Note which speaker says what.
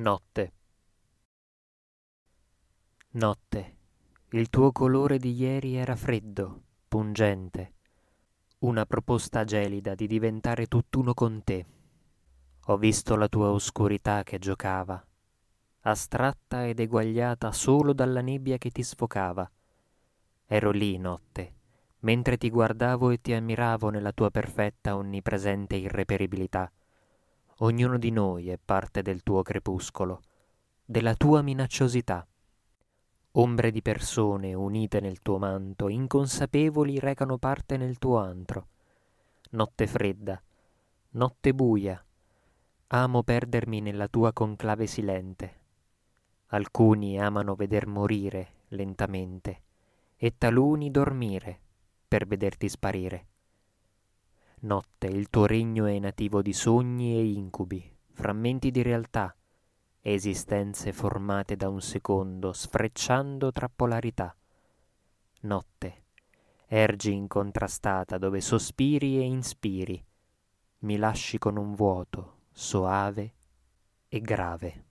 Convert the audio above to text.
Speaker 1: Notte. Notte, il tuo colore di ieri era freddo, pungente, una proposta gelida di diventare tutt'uno con te. Ho visto la tua oscurità che giocava, astratta ed eguagliata solo dalla nebbia che ti sfocava. Ero lì notte, mentre ti guardavo e ti ammiravo nella tua perfetta onnipresente irreperibilità ognuno di noi è parte del tuo crepuscolo, della tua minacciosità. Ombre di persone unite nel tuo manto, inconsapevoli recano parte nel tuo antro. Notte fredda, notte buia, amo perdermi nella tua conclave silente. Alcuni amano veder morire lentamente, e taluni dormire per vederti sparire. Notte, il tuo regno è nativo di sogni e incubi, frammenti di realtà, esistenze formate da un secondo, sfrecciando tra polarità. Notte, ergi incontrastata dove sospiri e inspiri, mi lasci con un vuoto soave e grave.